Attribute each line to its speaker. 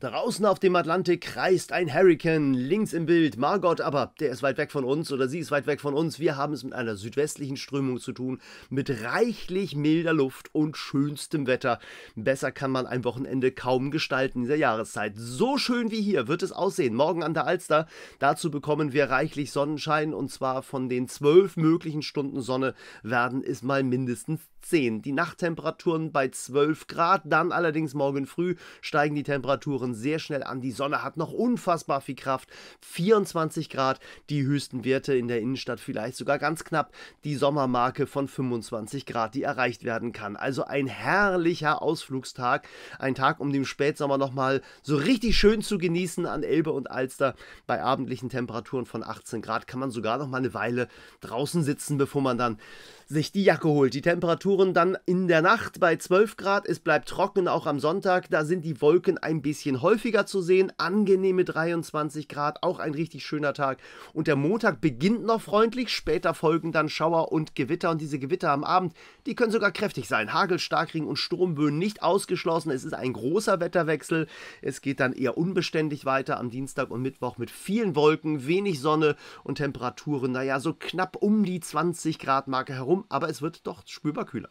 Speaker 1: Draußen auf dem Atlantik kreist ein Hurricane links im Bild, Margot aber, der ist weit weg von uns oder sie ist weit weg von uns. Wir haben es mit einer südwestlichen Strömung zu tun, mit reichlich milder Luft und schönstem Wetter. Besser kann man ein Wochenende kaum gestalten in der Jahreszeit. So schön wie hier wird es aussehen, morgen an der Alster. Dazu bekommen wir reichlich Sonnenschein und zwar von den zwölf möglichen Stunden Sonne werden es mal mindestens 18, die Nachttemperaturen bei 12 Grad, dann allerdings morgen früh steigen die Temperaturen sehr schnell an, die Sonne hat noch unfassbar viel Kraft, 24 Grad, die höchsten Werte in der Innenstadt vielleicht sogar ganz knapp, die Sommermarke von 25 Grad, die erreicht werden kann. Also ein herrlicher Ausflugstag, ein Tag, um den Spätsommer nochmal so richtig schön zu genießen an Elbe und Alster bei abendlichen Temperaturen von 18 Grad kann man sogar nochmal eine Weile draußen sitzen, bevor man dann sich die Jacke holt. Die Temperaturen Temperaturen dann in der Nacht bei 12 Grad. Es bleibt trocken, auch am Sonntag. Da sind die Wolken ein bisschen häufiger zu sehen. Angenehme 23 Grad, auch ein richtig schöner Tag. Und der Montag beginnt noch freundlich. Später folgen dann Schauer und Gewitter. Und diese Gewitter am Abend, die können sogar kräftig sein. Hagel, Starkring und Sturmböen nicht ausgeschlossen. Es ist ein großer Wetterwechsel. Es geht dann eher unbeständig weiter am Dienstag und Mittwoch mit vielen Wolken, wenig Sonne und Temperaturen, naja, so knapp um die 20 Grad Marke herum. Aber es wird doch spürbar kühler.